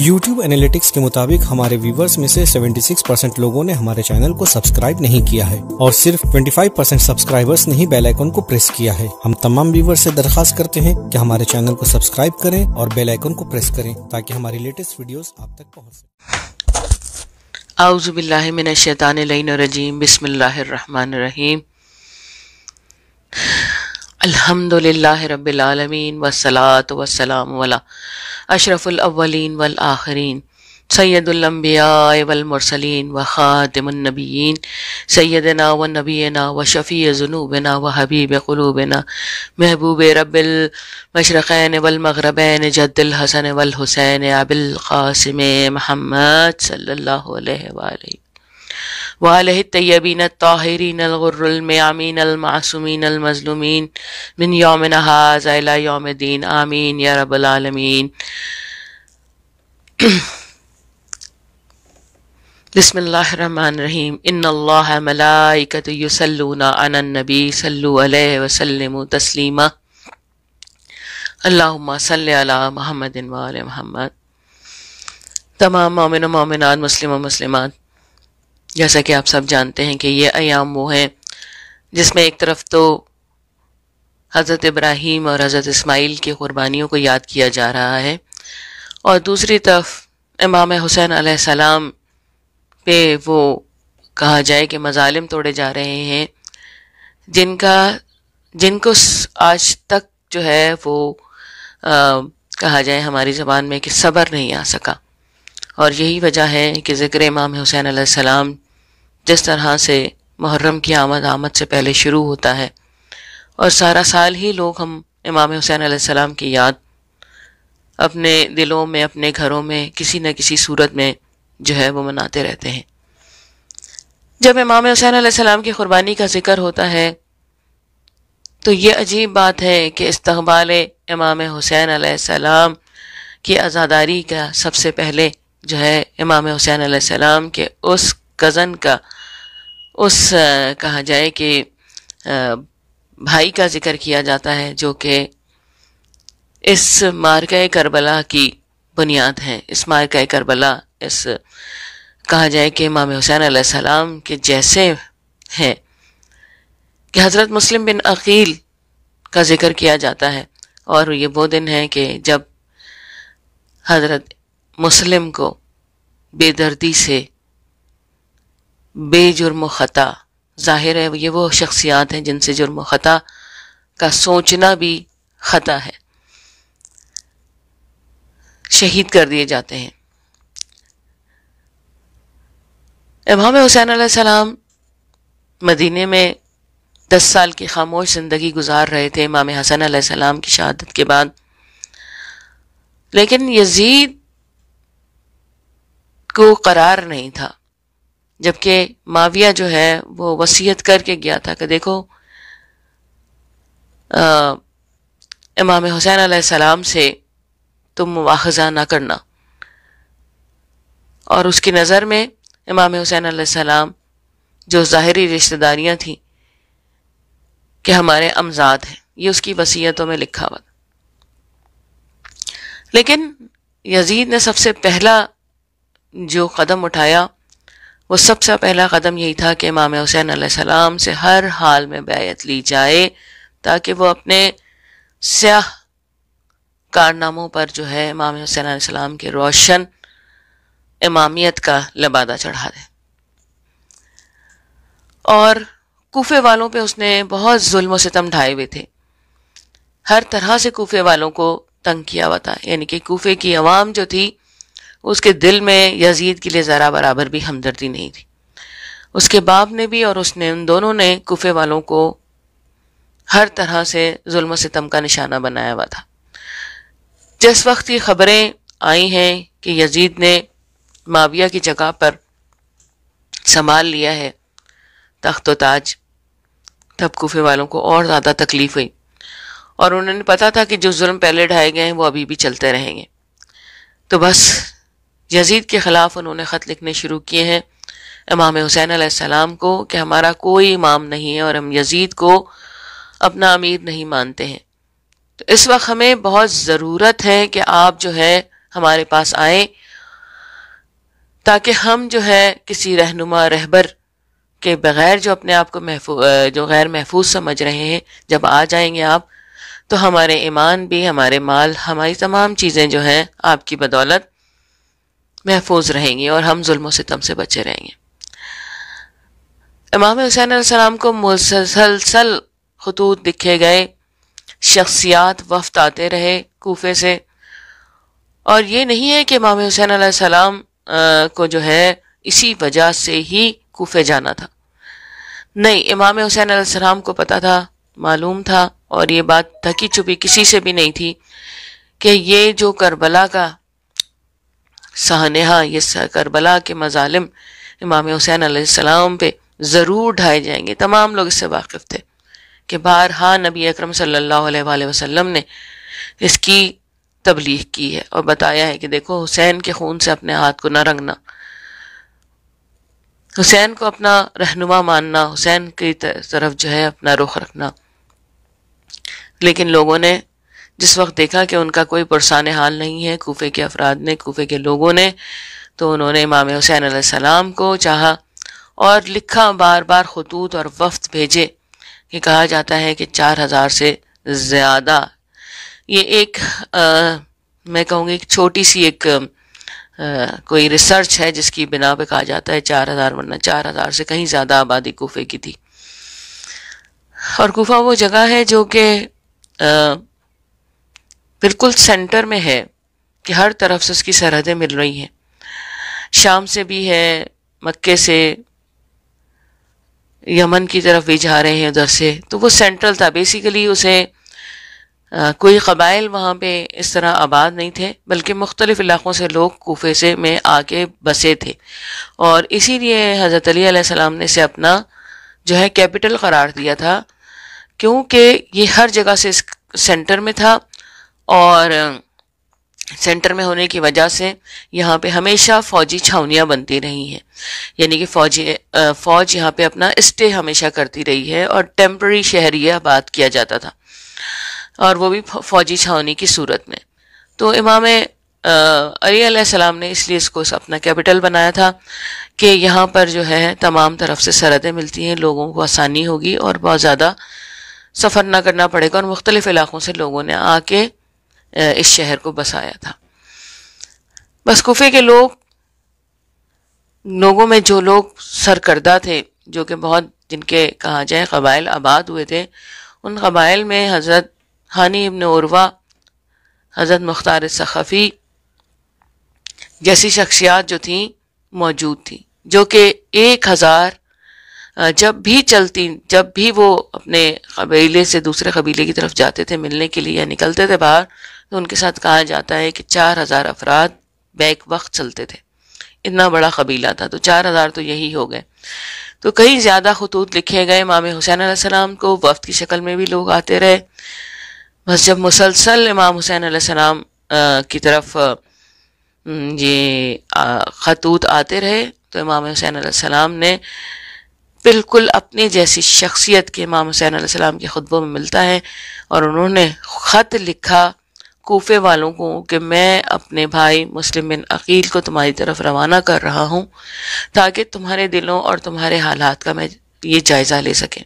YouTube analytics के मुताबिक हमारे व्यूवर्स में से 76 परसेंट लोगों ने हमारे चैनल को सब्सक्राइब नहीं किया है और सिर्फ 25 परसेंट सब्सक्राइबर्स ने ही बेल आइकन को प्रेस किया है हम तमाम व्यूवर्स से दरखास्त करते हैं कि हमारे चैनल को सब्सक्राइब करें और बेल आइकन को प्रेस करें ताकि हमारी लेटेस्ट वीडियोस आप तक पहुँच सके अल्हम्दुलिल्लाह रब्बिलआलमीन वसलात वसलाम वला अशरफुल अव्वलीन वल आखरीन सैदुलम्बिया वलमरसलिन व ख़ातमनबीन सैदना व नबीना व शफ़ी जुनूबना व हबीब क़लूबना महबूब रबिल मशरक़ैन वलमगरबैन जद्दिल हसन वल हुसैन अबिल क़ासिम महमद सल्लल्लाहु अलैहि वालह तयबीन ताहरीन अलगुरमयामीन अलमासूमीन अलमजलूमीन बिन योम नहाज़ला योम दीन आमीन या रबालमीन बसमीम इन्लामलाकत युसलूना अनबी सल्लु वसलम तस्लीमा अल्लाहुम्मा सल्ले अला मोहम्मद वाल मोहम्मद तमाम मोमिन मोमिनात मुस्लिम मुस्लिमात जैसा कि आप सब जानते हैं कि ये अयाम वो हैं जिसमें एक तरफ तो हज़रत इब्राहिम और हज़रत इस्माइल की क़ुरबानियों को याद किया जा रहा है और दूसरी तरफ इमाम हुसैन सलाम पे वो कहा जाए कि मजालिम तोड़े जा रहे हैं जिनका जिनको आज तक जो है वो आ, कहा जाए हमारी ज़बान में कि सब्र नहीं आ सका और यही वजह है कि ज़िक्र इमाम हुसैन सलाम जिस तरह से मुहर्रम की आमद आमद से पहले शुरू होता है और सारा साल ही लोग हम इमाम हुसैन आसमाम की याद अपने दिलों में अपने घरों में किसी न किसी सूरत में जो है वो मनाते रहते हैं जब इमाम हुसैन आसमाम की क़ुरबानी का ज़िक्र होता है तो ये अजीब बात है कि इस्तबाल इमाम हुसैन आसमाम की आज़ादारी का सबसे पहले जो है इमाम हुसैन आसमाम के उस कज़न का उस कहा जाए कि भाई का जिक्र किया जाता है जो कि इस मार्ग करबला की बुनियाद है इस मार्ग करबला इस कहा जाए कि इमाम हुसैन सलाम के जैसे हैं कि हज़रत मुस्लिम बिन अकील का जिक्र किया जाता है और ये वो दिन है कि जब हज़रत मुस्लिम को बेदर्दी से बेजुर्म ख़ता ज़ाहिर है ये वो शख्सियात हैं जिनसे जुर्म ख़ता का सोचना भी ख़ता है शहीद कर दिए जाते हैं इमाम हुसैन सलाम मदीने में दस साल की खामोश ज़िंदगी गुजार रहे थे इमाम हसन सलाम की शहादत के बाद लेकिन यजीद को करार नहीं था जबकि माविया जो है वो वसीयत करके गया था कि देखो आ, इमाम हुसैन सलाम से तुम मुआजा ना करना और उसकी नज़र में इमाम हुसैन सलाम जो ज़ाहरी रिश्तेदारियां थीं कि हमारे अमजाद हैं ये उसकी वसीयतों में लिखा हुआ लेकिन यजीद ने सबसे पहला जो कदम उठाया वो सबसे पहला कदम यही था कि इमाम हुसैन सलाम से हर हाल में बैत ली जाए ताकि वो अपने स्याह कारनामों पर जो है इमाम हुसैन सलाम के रोशन इमामियत का लबादा चढ़ा दे और कोफे वालों पे उसने बहुत जुल्म सितम ढाए हुए थे हर तरह से कोफे वालों को तंग किया हुआ था यानी कि कोफे की आवाम जो थी उसके दिल में यजीद के लिए ज़रा बराबर भी हमदर्दी नहीं थी उसके बाप ने भी और उसने उन दोनों ने कुफे वालों को हर तरह से जुल्म सितम का निशाना बनाया हुआ था जिस वक्त ये खबरें आई हैं कि यजीद ने माविया की जगह पर संभाल लिया है तख्त व ताज तब कोफे वालों को और ज़्यादा तकलीफ़ हुई और उन्होंने पता था कि जो जुल्म पहले ढाए गए हैं वो अभी भी चलते रहेंगे तो बस यजीद के ख़िलाफ़ उन्होंने ख़त लिखने शुरू किए हैं इमाम हुसैन आसमाम को कि हमारा कोई इमाम नहीं है और हम यजीद को अपना अमीर नहीं मानते हैं तो इस वक्त हमें बहुत ज़रूरत है कि आप जो है हमारे पास आए ताकि हम जो है किसी रहनुमा रहबर के बग़ैर जो अपने आप को महफू जो गैर महफूज समझ रहे हैं जब आ जाएंगे आप तो हमारे ईमान भी हमारे माल हमारी तमाम चीज़ें जो हैं आपकी बदौलत महफूज रहेंगी और हम से तम से बचे रहेंगे इमाम हुसैन सलाम को मुसलसल खतूत दिखे गए शख्सियात वफ्त आते रहे कोफे से और ये नहीं है कि इमाम हुसैन सलाम को जो है इसी वजह से ही कोफे जाना था नहीं इमाम हुसैन सलाम को पता था मालूम था और ये बात थकी छुपी किसी से भी नहीं थी कि ये जो करबला का सहनेहा ये करबला के मजालिम इमाम हुसैन आसमाम पे ज़रूर ढाए जाएंगे तमाम लोग इससे वाकिफ़ थे कि हाँ नबी अकरम सल्लल्लाहु अलैहि वसल्लम ने इसकी तबलीग की है और बताया है कि देखो हुसैन के खून से अपने हाथ को ना रंगना हुसैन को अपना रहनुमा मानना हुसैन की तरफ जो है अपना रुख रखना लेकिन लोगों ने जिस वक्त देखा कि उनका कोई पुरसान हाल नहीं है कोफे के अफराद ने कोफे के लोगों ने तो उन्होंने इमाम हुसैन आसमाम को चाहा और लिखा बार बार खतूत और वफ्त भेजे ये कहा जाता है कि चार हज़ार से ज़्यादा ये एक आ, मैं कहूँगी एक छोटी सी एक आ, कोई रिसर्च है जिसकी बिना पे कहा जाता है चार हज़ार वरना चार हज़ार से कहीं ज़्यादा आबादी कोफे की थी और कोफा वो जगह है जो कि बिल्कुल सेंटर में है कि हर तरफ से उसकी सरहदें मिल रही हैं शाम से भी है मक्के से यमन की तरफ भी जा रहे हैं उधर से तो वो सेंट्रल था बेसिकली उसे आ, कोई कबाइल वहाँ पे इस तरह आबाद नहीं थे बल्कि मुख्तलिफ़ इलाक़ों से लोग कोफे से में आके बसे थे और इसीलिए हज़रत अली सलाम ने इसे अपना जो है कैपिटल करार दिया था क्योंकि ये हर जगह से सेंटर में था और सेंटर में होने की वजह से यहाँ पे हमेशा फौजी छावनियाँ बनती रही हैं यानी कि फौजी फौज यहाँ पे अपना स्टे हमेशा करती रही है और टेम्प्रेरी शहरी आबाद किया जाता था और वो भी फौजी छावनी की सूरत में तो इमाम अली सलाम ने इसलिए इसको अपना कैपिटल बनाया था कि यहाँ पर जो है तमाम तरफ से सरहदें मिलती हैं लोगों को आसानी होगी और बहुत ज़्यादा सफ़र ना करना पड़ेगा और मुख्तलिफ़ इलाक़ों से लोगों ने आके इस शहर को बसाया था बस कुफे के लोग लोगों में जो लोग सरकर्दा थे जो कि बहुत जिनके कहा जाए कबाइल आबाद हुए थे उन कबाइल में हज़रत हानि इबन उर्वा हज़रत मुख्तार सख़फ़ी जैसी शख्सियात जो थी मौजूद थी जो कि एक हज़ार जब भी चलती जब भी वो अपने कबीले से दूसरे कबीले की तरफ जाते थे मिलने के लिए या निकलते थे बाहर तो उनके साथ कहा जाता है कि चार हज़ार अफराद बैक वक्त चलते थे इतना बड़ा कबीला था तो चार हज़ार तो यही हो गए तो कहीं ज़्यादा खतूत लिखे गए इमाम हुसैन सलाम को वफ्त की शक्ल में भी लोग आते रहे बस जब मुसलसल इमाम हुसैन सलाम की तरफ ये खतूत आते रहे तो इमाम हुसैन सलाम ने बिल्कुल अपनी जैसी शख्सियत के इमाम हुसैन सलाम के खुतबों में मिलता है और उन्होंने ख़त लिखा कोफे वालों को कि मैं अपने भाई मुस्लिम बिन अकील को तुम्हारी तरफ रवाना कर रहा हूँ ताकि तुम्हारे दिलों और तुम्हारे हालात का मैं ये जायज़ा ले सकें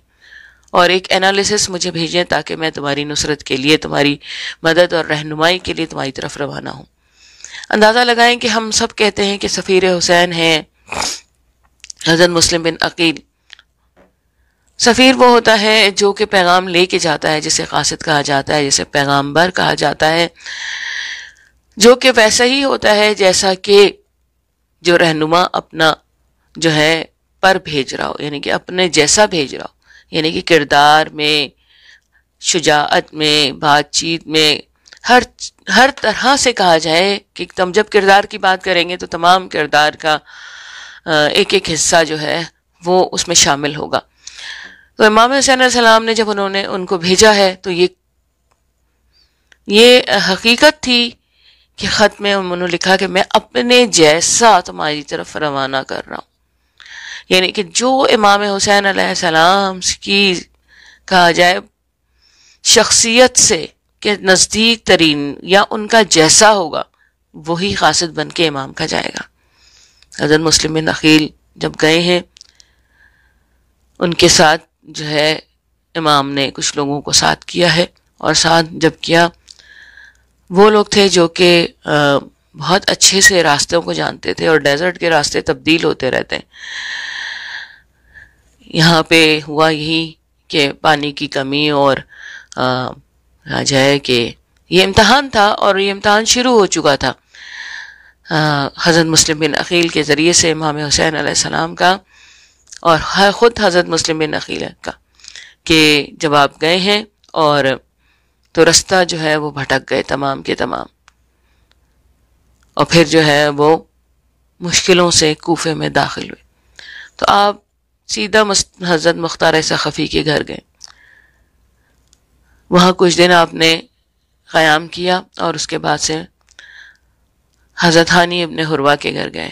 और एक एनालिसिस मुझे भेजें ताकि मैं तुम्हारी नुसरत के लिए तुम्हारी मदद और रहनुमाई के लिए तुम्हारी तरफ रवाना हूँ अंदाज़ा लगाएं कि हम सब कहते हैं कि सफ़ीर हुसैन हैं हज़रत मुस्लिम बिन अकील सफ़ीर वो होता है जो कि पैगाम ले के जाता है जिसे कासिद कहा जाता है जिसे पैगाम्बर कहा जाता है जो कि वैसा ही होता है जैसा कि जो रहनुमा अपना जो है पर भेज रहा हो यानी कि अपने जैसा भेज रहा हो यानी कि किरदार में शुजात में बातचीत में हर हर तरह से कहा जाए कि तुम जब किरदार की बात करेंगे तो तमाम किरदार का एक एक हिस्सा जो है वो उसमें शामिल होगा तो इमाम हुसैन सलाम ने जब उन्होंने उनको भेजा है तो ये ये हकीकत थी कि ख़त में उन्होंने लिखा कि मैं अपने जैसा तुम्हारी तरफ रवाना कर रहा हूँ यानी कि जो इमाम हुसैन सलाम की कहा जाए शख्सियत से के नज़दीक तरीन या उनका जैसा होगा वही खासद बन के इमाम का जाएगा हजर मुस्लिम नखील जब गए हैं उनके साथ जो है इमाम ने कुछ लोगों को साथ किया है और साथ जब किया वो लोग थे जो कि बहुत अच्छे से रास्तों को जानते थे और डेजर्ट के रास्ते तब्दील होते रहते हैं यहाँ पे हुआ यही कि पानी की कमी और आ जाए कि ये इम्तहान था और ये इम्तहान शुरू हो चुका था हज़रत मुस्लिम बिन अकील के ज़रिए से इमाम हुसैन आसमाम का और ख़ुद हज़रत मुस्लिम बिन अकील का कि जब आप गए हैं और तो रास्ता जो है वो भटक गए तमाम के तमाम और फिर जो है वो मुश्किलों से कोफे में दाखिल हुए तो आप सीधा हज़रत मुख्तार सख़फ़ी के घर गए वहाँ कुछ दिन आपने क़याम किया और उसके बाद से हज़रत हानी अपने हरवा के घर गए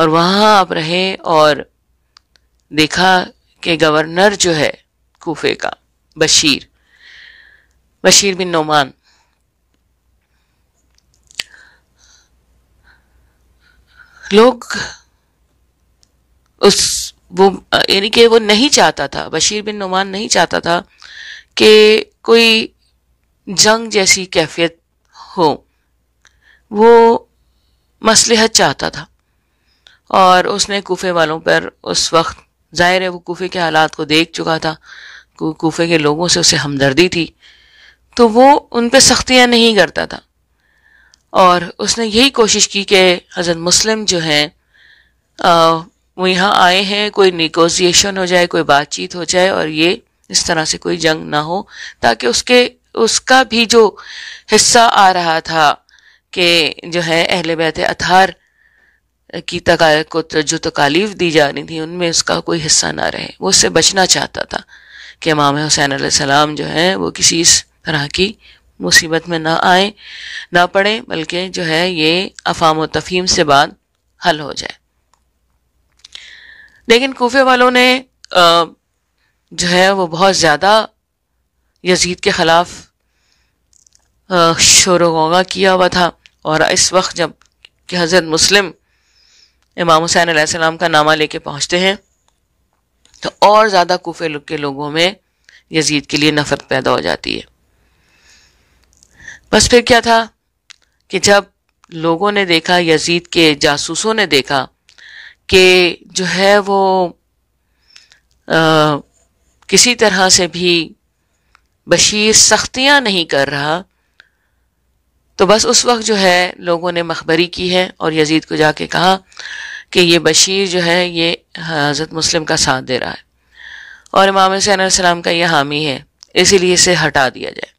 और वहाँ आप रहे और देखा कि गवर्नर जो है कोफे का बशीर बशीर बिन नोमान लोग उस वो यानी कि वो नहीं चाहता था बशीर बिन नुमान नहीं चाहता था कि कोई जंग जैसी कैफियत हो वो मसलहत चाहता था और उसने कोफे वालों पर उस वक्त ज़ाहिर है वो कोफे के हालात को देख चुका था कोफे के लोगों से उसे हमदर्दी थी तो वो उन पर सख्तियाँ नहीं करता था और उसने यही कोशिश की कि हज़रत मुस्लिम जो हैं वो यहाँ आए हैं कोई निगोसिएशन हो जाए कोई बातचीत हो जाए और ये इस तरह से कोई जंग ना हो ताकि उसके उसका भी जो हिस्सा आ रहा था कि जो है अहल बैत अतार की तक को जो तकालीफ तो दी जा रही थी उनमें उसका कोई हिस्सा ना रहे वो उससे बचना चाहता था कि इमाम हुसैन सलाम जो है वो किसी इस तरह की मुसीबत में ना आए ना पड़े बल्कि जो है ये अफाम व तफीम से बाद हल हो जाए लेकिन कोफे वालों ने जो है वो बहुत ज़्यादा यजीद के ख़िलाफ़ शोर वगा किया हुआ था और इस वक्त जब कि हज़रत मुस्लिम इमाम हुसैन आसमाम का नामा लेके पहुँचते हैं तो और ज़्यादा कोफे के लोगों में यजीद के लिए नफ़रत पैदा हो जाती है बस फिर क्या था कि जब लोगों ने देखा यजीद के जासूसों ने देखा कि जो है वो आ, किसी तरह से भी बशीर सख्तियां नहीं कर रहा तो बस उस वक्त जो है लोगों ने मखबरी की है और यजीद को जाके कहा कि ये बशीर जो है ये हज़रत मुस्लिम का साथ दे रहा है और इमाम हुसैन सलाम का ये हामी है इसीलिए इसे हटा दिया जाए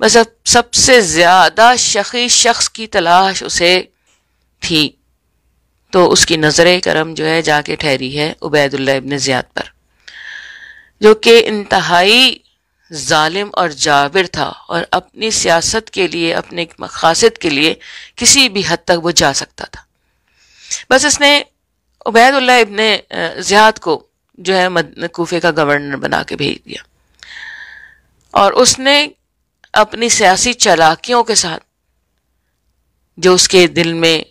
बस अब सबसे ज़्यादा शखी शख्स की तलाश उसे थी तो उसकी नज़र करम जो है जाके ठहरी है उबैदुल्ला इबन ज़ियाद पर जो कि इंतहाई जालिम और जाबिर था और अपनी सियासत के लिए अपने मकासद के लिए किसी भी हद तक वो जा सकता था बस इसने उबैदुल्ला इबन जियाद को जो है कोफे का गवर्नर बना के भेज दिया और उसने अपनी सियासी चालाकियों के साथ जो उसके दिल में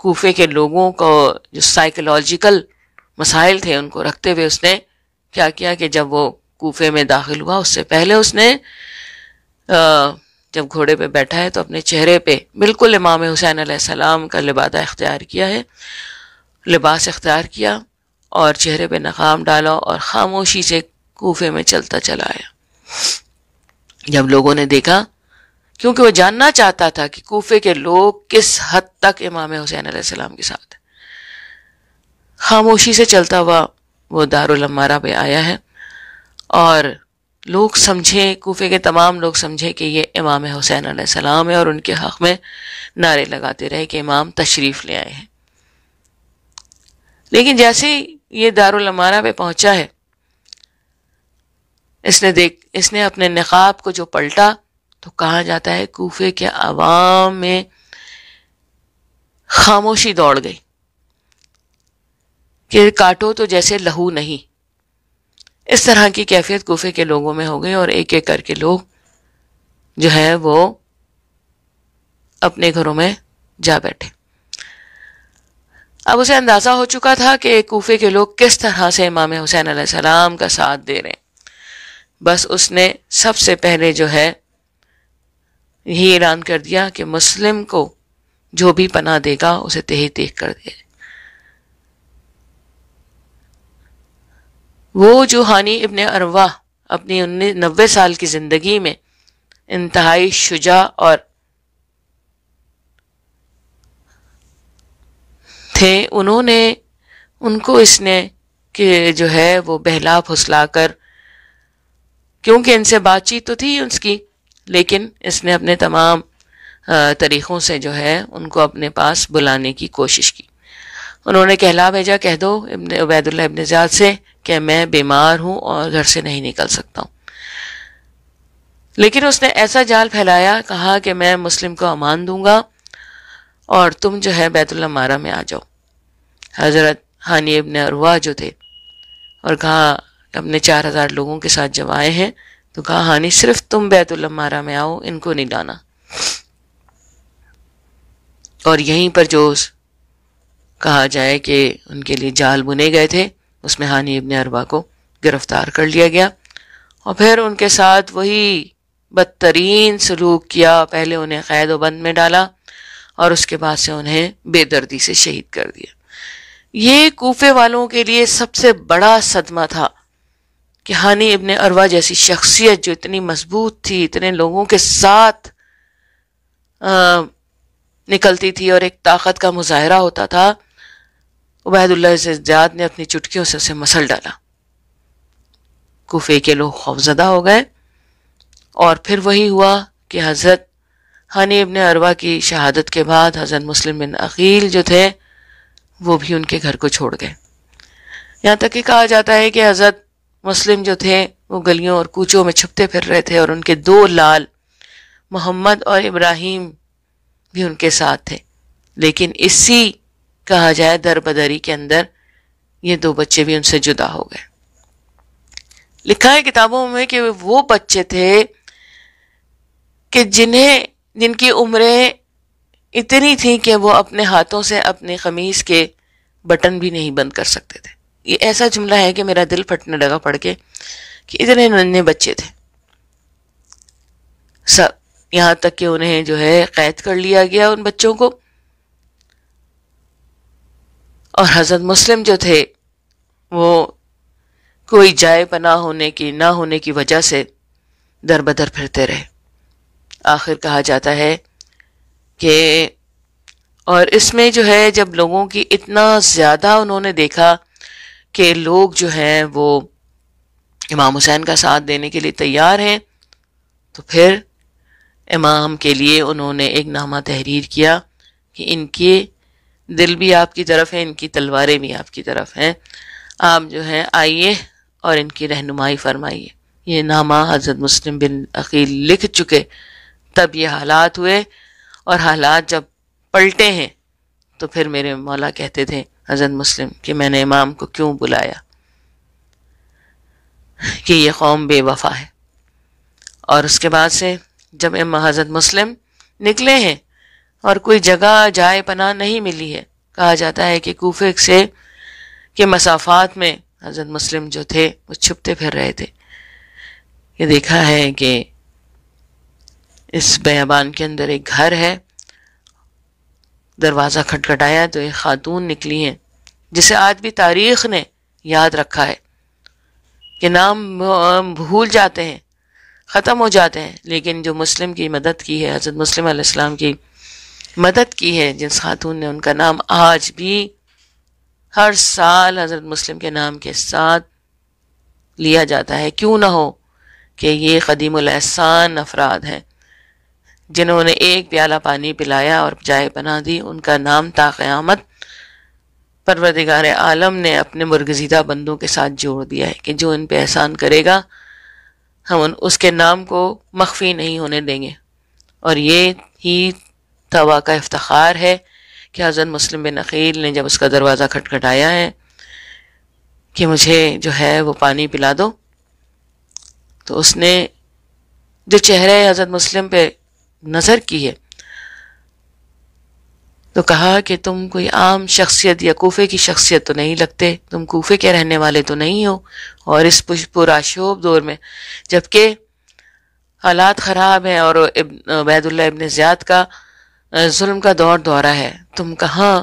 कोफे के लोगों को जो साइकोलॉजिकल मसाइल थे उनको रखते हुए उसने क्या किया कि जब वो कोफे में दाखिल हुआ उससे पहले उसने आ, जब घोड़े पे बैठा है तो अपने चेहरे पे बिल्कुल इमाम हुसैन आसमाम का लिबादा इख्तियार किया है लिबास इख्तियार किया और चेहरे पे नकाम डाला और ख़ामोशी से कोफे में चलता चला आया जब लोगों ने देखा क्योंकि वो जानना चाहता था कि कोफे के लोग किस हद तक इमाम हुसैन आसमाम के साथ खामोशी से चलता हुआ वो दारुलमारा पे आया है और लोग समझें कोफे के तमाम लोग समझें कि ये इमाम हुसैन आसमाम है और उनके हक़ में नारे लगाते रहे कि इमाम तशरीफ़ ले आए हैं लेकिन जैसे ही ये दारुलमारा पे पहुंचा है इसने देख इसने अपने नक़ाब को जो पलटा तो कहा जाता है कोफे के आवाम में खामोशी दौड़ गई कि काटो तो जैसे लहू नहीं इस तरह की कैफियत कोफे के लोगों में हो गई और एक एक करके लोग जो है वो अपने घरों में जा बैठे अब उसे अंदाज़ा हो चुका था कि कोफे के लोग किस तरह से इमाम हुसैन सलाम का साथ दे रहे हैं बस उसने सबसे पहले जो है यही ऐलान कर दिया कि मुस्लिम को जो भी पनाह देगा उसे तेही तेह कर देगा वो जो हानि इबन अरवा अपनी उन्नीस नबे साल की ज़िंदगी में इंतहाई शुजा और थे उन्होंने उनको इसने कि जो है वो बहला फुसला कर क्योंकि इनसे बातचीत तो थी उसकी लेकिन इसने अपने तमाम तरीक़ों से जो है उनको अपने पास बुलाने की कोशिश की उन्होंने कहला भेजा कह दो इबन उबैदल इबन ज़्याद से कि मैं बीमार हूं और घर से नहीं निकल सकता हूं लेकिन उसने ऐसा जाल फैलाया कहा कि मैं मुस्लिम को अमान दूंगा और तुम जो है बैतुल्ला मारा में आ जाओ हज़रत हानि इबन अरवा जो थे और कहा अपने चार हज़ार लोगों के साथ जब आए हैं तो कहा हानि सिर्फ तुम बैतुल्ला मारा में आओ इनको नहीं डाना और यहीं पर जो कहा जाए कि उनके लिए जाल बुने गए थे उसमें हानी इबन अरबा को गिरफ्तार कर लिया गया और फिर उनके साथ वही बदतरीन सलूक किया पहले उन्हें कैद बंद में डाला और उसके बाद से उन्हें बेदर्दी से शहीद कर दिया ये कोफे वालों के लिए सबसे बड़ा सदमा था कि हानी इबन अरवा जैसी शख्सियत जो इतनी मजबूत थी इतने लोगों के साथ आ, निकलती थी और एक ताकत का मुजाहरा होता था उबैदुल्ला सज्जाद ने अपनी चुटकियों से उसे मसल डाला कुफे के लोग खौफजदा हो गए और फिर वही हुआ कि हज़रत हनी इबन अरवा की शहादत के बाद हज़रत मुस्लिम बिन अकील जो थे वो भी उनके घर को छोड़ गए यहाँ तक कि कहा जाता है कि हज़रत मुस्लिम जो थे वो गलियों और कूचों में छुपते फिर रहे थे और उनके दो लाल मोहम्मद और इब्राहिम भी उनके साथ थे लेकिन इसी कहा जाए दर बदरी के अंदर ये दो बच्चे भी उनसे जुदा हो गए लिखा है किताबों में कि वो बच्चे थे कि जिन्हें जिनकी उम्रें इतनी थी कि वो अपने हाथों से अपने खमीज के बटन भी नहीं बंद कर सकते थे ये ऐसा जुमला है कि मेरा दिल फटने लगा पढ़ के कि इतने नन्हे बच्चे थे सब यहाँ तक कि उन्हें जो है कैद कर लिया गया उन बच्चों को और हज़रत मुस्लिम जो थे वो कोई जाए पना होने की ना होने की वजह से दर बदर फिरते रहे आखिर कहा जाता है कि और इसमें जो है जब लोगों की इतना ज़्यादा उन्होंने देखा कि लोग जो हैं वो इमाम हुसैन का साथ देने के लिए तैयार हैं तो फिर इमाम के लिए उन्होंने एक नामा तहरीर किया कि इनके दिल भी आपकी तरफ है इनकी तलवारें भी आपकी तरफ हैं आप जो है आइए और इनकी रहनुमाई फरमाइए ये नामा हज़रत मुस्लिम बिन अकील लिख चुके तब ये हालात हुए और हालात जब पलटे हैं तो फिर मेरे मौला कहते थे हज़रत मुस्लिम कि मैंने इमाम को क्यों बुलाया कि ये कौम बेवफा है और उसके बाद से जब इम हज़रत मुस्लिम निकले हैं और कोई जगह जाए पनाह नहीं मिली है कहा जाता है कि कोफे से के मसाफात में हजरत मुस्लिम जो थे वो छुपते फिर रहे थे ये देखा है कि इस बयाबान के अंदर एक घर है दरवाज़ा खटखटाया तो एक खातून निकली हैं जिसे आज भी तारीख ने याद रखा है कि नाम भूल जाते हैं ख़त्म हो जाते हैं लेकिन जो मुस्लिम की मदद की है हज़रत मुस्लिम की मदद की है जिस खातून ने उनका नाम आज भी हर साल हज़रत मुस्लिम के नाम के साथ लिया जाता है क्यों ना हो कि ये क़दीमसान अफराद हैं जिन्होंने एक प्याला पानी पिलाया और जाए बना दी उनका नाम ताकयामत परवरदिगार आलम ने अपने मुर्गजीदा बंदों के साथ जोड़ दिया है कि जो इन पर एहसान करेगा हम उन उसके नाम को मख्फी नहीं होने देंगे और ये ही तवा का इफ्तार है कि हज़रत मुस्लिम बिन अकील ने जब उसका दरवाज़ा खटखटाया है कि मुझे जो है वो पानी पिला दो तो उसने जो चेहरे हज़रत मुस्लिम पे नज़र की है तो कहा कि तुम कोई आम शख्सियत या कोफे की शख्सियत तो नहीं लगते तुम कोफे के रहने वाले तो नहीं हो और इस पुराशोभ दौर में जबकि हालात ख़राब हैं और बैदुल्ला इबन ज़्याद का जुल्म का दौर दौरा है तुम कहाँ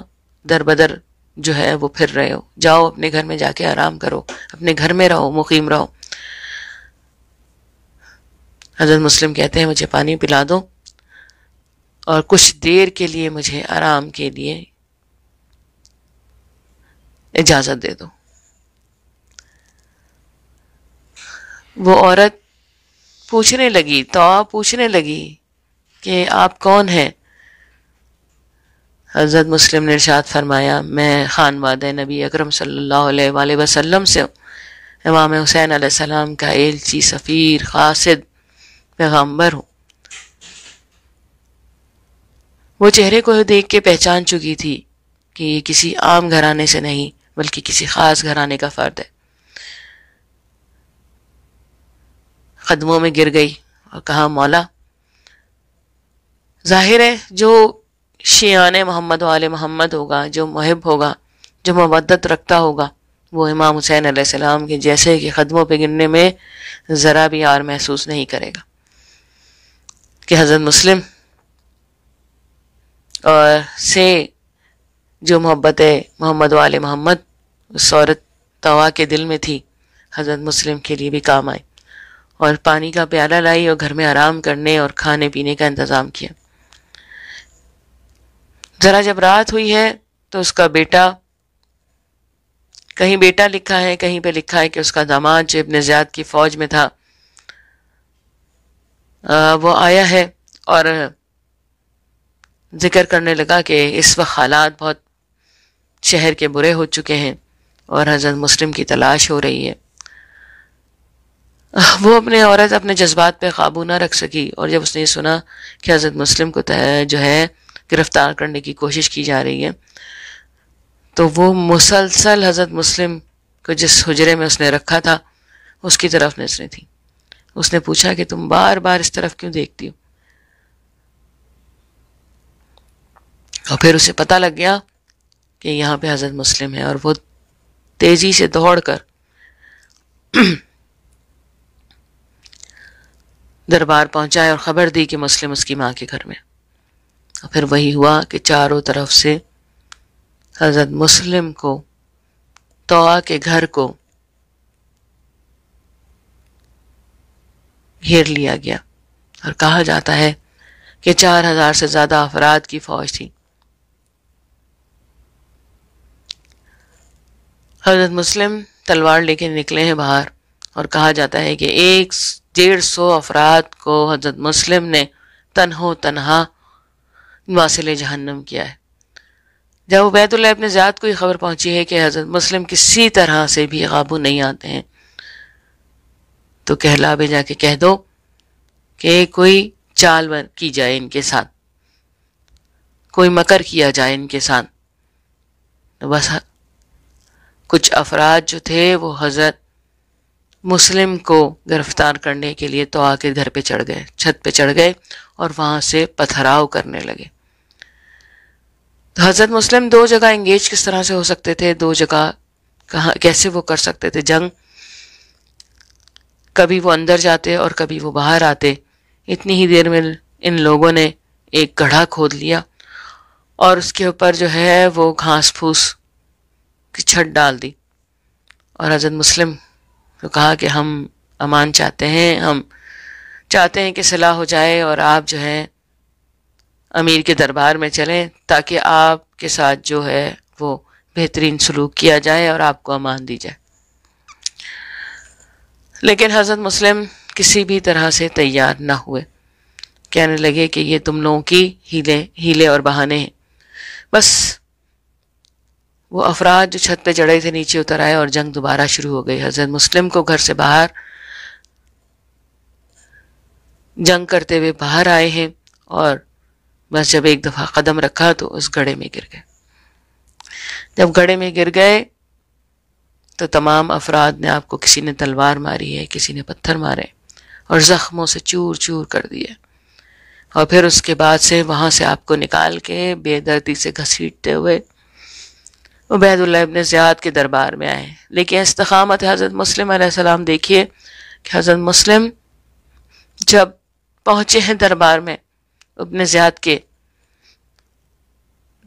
दर बदर जो है वो फिर रहे हो जाओ अपने घर में जाके आराम करो अपने घर में रहो मुकीम रहो हजरत मुस्लिम कहते हैं मुझे पानी पिला दो और कुछ देर के लिए मुझे आराम के लिए इजाज़त दे दो वो औरत पूछने लगी तो पूछने लगी कि आप कौन हैं हज़रत मुस्लिम ने इर्शाद फरमाया मैं खान वाद नबी अक्रम सल्लल्लाहु से हूँ इमाम हुसैन सलाम का एलची सफ़ीर खासद पैगम्बर हूँ वो चेहरे को देख के पहचान चुकी थी कि ये किसी आम घराने से नहीं बल्कि किसी ख़ास घराने का फ़र्द है कदमों में गिर गई और कहा मौला जाहिर है जो शियान मोहम्मद वाल मोहम्मद होगा जो महब होगा जो मबदत रखता होगा वो इमाम हुसैन आसमाम के जैसे कि ख़दमों पे गिनने में ज़रा भी यार महसूस नहीं करेगा कि हज़रत मुस्लिम और से जो मोहब्बत मोहम्मद वाल मोहम्मद उस औरत तवा के दिल में थी हज़रत मुस्लिम के लिए भी काम आए और पानी का प्याला लाई और घर में आराम करने और खाने पीने का इंतज़ाम किया ज़रा जब रात हुई है तो उसका बेटा कहीं बेटा लिखा है कहीं पे लिखा है कि उसका दामाद जो इबन ज़ियाद की फ़ौज में था आ, वो आया है और जिक्र करने लगा कि इस वक्त हालात बहुत शहर के बुरे हो चुके हैं और हजरत मुस्लिम की तलाश हो रही है वो अपने औरत अपने जज्बात पे काबू ना रख सकी और जब उसने सुना कि हज़रत मुस्लिम को जो है गिरफ़्तार करने की कोशिश की जा रही है तो वो मुसलसल हज़रत मुस्लिम को जिस हजरे में उसने रखा था उसकी तरफ नजरें थी उसने पूछा कि तुम बार बार इस तरफ क्यों देखती हो और फिर उसे पता लग गया कि यहाँ पे हज़रत मुस्लिम है और वो तेज़ी से दौड़ कर दरबार पहुंचाए और ख़बर दी कि मुस्लिम उसकी माँ के घर में तो फिर वही हुआ कि चारों तरफ से हज़रत मुस्लिम को तोआ के घर को घेर लिया गया और कहा जाता है कि चार हजार से ज़्यादा अफराद की फौज थी हजरत मुस्लिम तलवार लेके निकले हैं बाहर और कहा जाता है कि एक डेढ़ सौ अफराद को हजरत मुस्लिम ने तनहो तनहा वासिल जहन्नम किया है जब उबैदुल्ला अपने ज़्यादात को ये खबर पहुंची है कि हज़रत मुस्लिम किसी तरह से भी काबू नहीं आते हैं तो कहला भेजा के कह दो कि कोई चाल की जाए इनके साथ कोई मकर किया जाए इनके साथ तो बस कुछ अफराज जो थे वो हज़रत मुस्लिम को गिरफ्तार करने के लिए तो आके घर पे चढ़ गए छत पे चढ़ गए और वहाँ से पथराव करने लगे तो हज़रत मुस्लिम दो जगह इंगेज किस तरह से हो सकते थे दो जगह कहाँ कैसे वो कर सकते थे जंग कभी वो अंदर जाते और कभी वो बाहर आते इतनी ही देर में इन लोगों ने एक गढ़ा खोद लिया और उसके ऊपर जो है वो घास फूस की छत डाल दी और हजरत मुस्लिम को कहा कि हम अमान चाहते हैं हम चाहते हैं कि सलाह हो जाए और आप जो है अमीर के दरबार में चलें ताकि आपके साथ जो है वो बेहतरीन सलूक किया जाए और आपको अमान दी जाए लेकिन हज़रत मुस्लिम किसी भी तरह से तैयार ना हुए कहने लगे कि ये तुम लोगों की हीले हीले और बहाने हैं बस वो अफराद जो छत पे चढ़े थे नीचे उतर आए और जंग दोबारा शुरू हो गई हज़रत मुस्लिम को घर से बाहर जंग करते हुए बाहर आए हैं और बस जब एक दफ़ा कदम रखा तो उस घड़े में गिर गए जब घड़े में गिर गए तो तमाम अफराद ने आपको किसी ने तलवार मारी है किसी ने पत्थर मारे और ज़ख्मों से चूर चूर कर दिए और फिर उसके बाद से वहाँ से आपको निकाल के बेदर्दी से घसीटते हुए उबैदुल्ला इबन ज़ियाद के दरबार में आए लेकिन इस्तकामत हज़रत मुस्लिम सलाम देखिए कि हज़रत मुस्लिम जब पहुँचे हैं दरबार में अपने ज्यादात के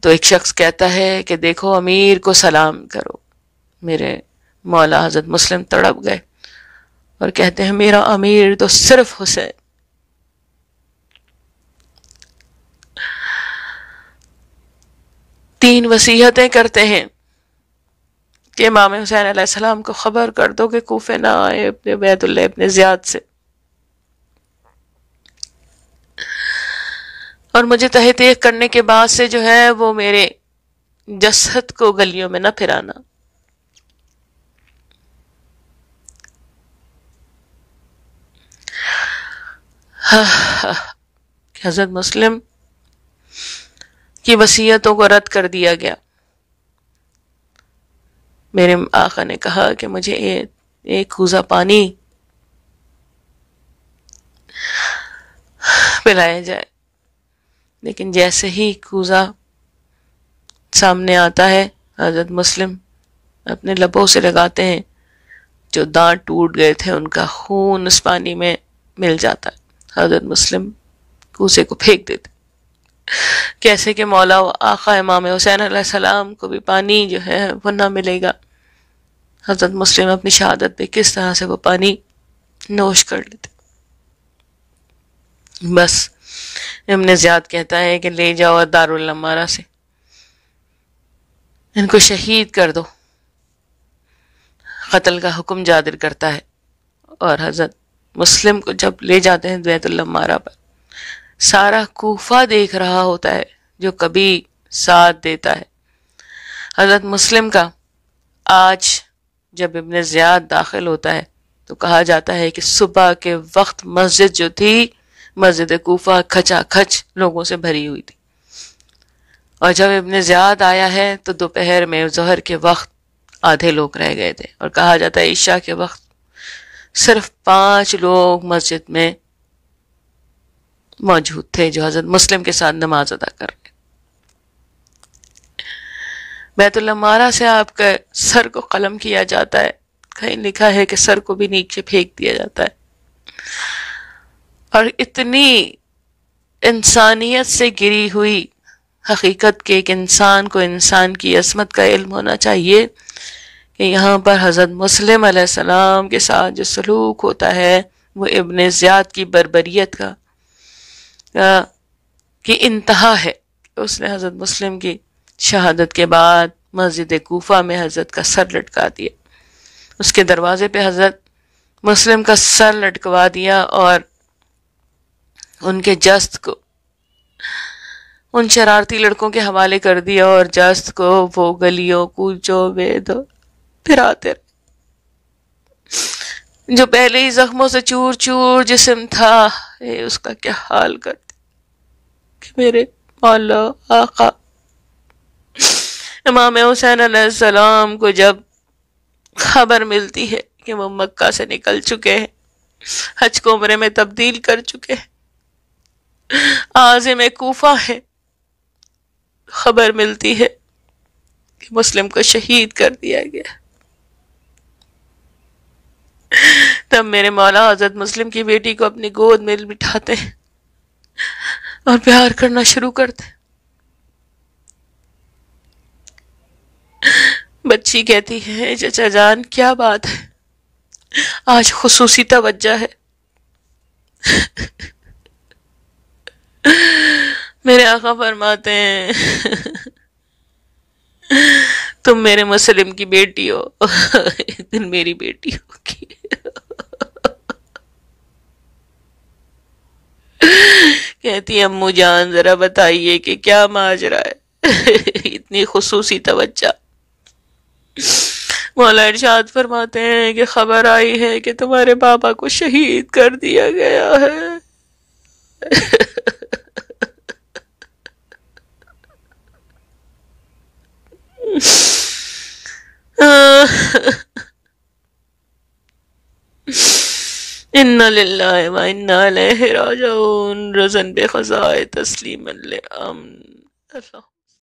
तो एक शख्स कहता है कि देखो अमीर को सलाम करो मेरे मौला हजरत मुस्लिम तड़प गए और कहते हैं मेरा अमीर तो सिर्फ हुसैन तीन वसीहतें करते हैं कि मामे हुसैन सलाम को ख़बर कर दो कि कोफे ना आए अपने बैतुल्ला अपने ज़्याद से और मुझे तहतीक करने के बाद से जो है वो मेरे जसहत को गलियों में न फिराना हजरत मुस्लिम की वसीयतों को रद्द कर दिया गया मेरे आका ने कहा कि मुझे ए, एक कूजा पानी पिलाया जाए लेकिन जैसे ही कूज़ा सामने आता है हजरत मुस्लिम अपने लबों से लगाते हैं जो दांत टूट गए थे उनका खून उस पानी में मिल जाता है हजरत मुस्लिम कूसे को फेंक देते कैसे कि मौला आका इमाम हुसैन सलाम को भी पानी जो है वो ना मिलेगा हजरत मुस्लिम अपनी शहादत पे किस तरह से वो पानी नोश कर लेते बस इमन ज़्याद कहता है कि ले जाओ दारुलमारा से इनको शहीद कर दो कत्ल का हुक्म जादिर करता है और हज़रत मुस्लिम को जब ले जाते हैं बैतुल्लमारा पर सारा कोफा देख रहा होता है जो कभी साथ देता है हज़रत मुस्लिम का आज जब इबन ज्याद दाखिल होता है तो कहा जाता है कि सुबह के वक्त मस्जिद जो थी मस्जिद कोफा खच लोगों से भरी हुई थी और जब इबन ज़्याद आया है तो दोपहर में जहर के वक्त आधे लोग रह गए थे और कहा जाता है ईशा के वक्त सिर्फ पांच लोग मस्जिद में मौजूद थे जो हजरत मुस्लिम के साथ नमाज अदा कर रहे बैतुलमारा से आपका सर को कलम किया जाता है कहीं लिखा है कि सर को भी नीचे फेंक दिया जाता है और इतनी इंसानियत से गिरी हुई हकीकत के एक इंसान को इंसान की असमत का इल्म होना चाहिए कि यहाँ पर हज़रत मुस्लिम सलाम के साथ जो सलूक होता है वो इबन ज़ियाद की बरबरीत का की इंतहा है उसने हज़रत मुस्लिम की शहादत के बाद मस्जिद कोफा में हज़रत का सर लटका दिया उसके दरवाज़े पे हज़रत मुस्लिम का सर लटकवा दिया और उनके जस्त को उन शरारती लड़कों के हवाले कर दिया और जस्त को वो गलियों कूचो में दो फिराते रहे जो पहले ही जख्मों से चूर चूर जिसम था ए, उसका क्या हाल कर दिया मेरे मौलो आका इमाम हुसैन सलाम को जब खबर मिलती है कि वो मक्का से निकल चुके हैं हज को उम्र में तब्दील कर चुके हैं आजिम कोफा है खबर मिलती है कि मुस्लिम को शहीद कर दिया गया तब मेरे मौला हजरत मुस्लिम की बेटी को अपनी गोद में बिठाते हैं और प्यार करना शुरू करते बच्ची कहती है चचा जान क्या बात है आज खसूसी तवज्जा है मेरे आका फरमाते हैं तुम मेरे मुस्लिम की बेटी हो एक दिन मेरी बेटी होगी कहती अम्मू जान जरा बताइए कि क्या माजरा है इतनी खसूसी तवज्जा मौला इरशाद फरमाते हैं कि खबर आई है कि तुम्हारे पापा को शहीद कर दिया गया है इन्ना लिल्लाहि व इन्ना रज़न बे खज़ाए अल्लाह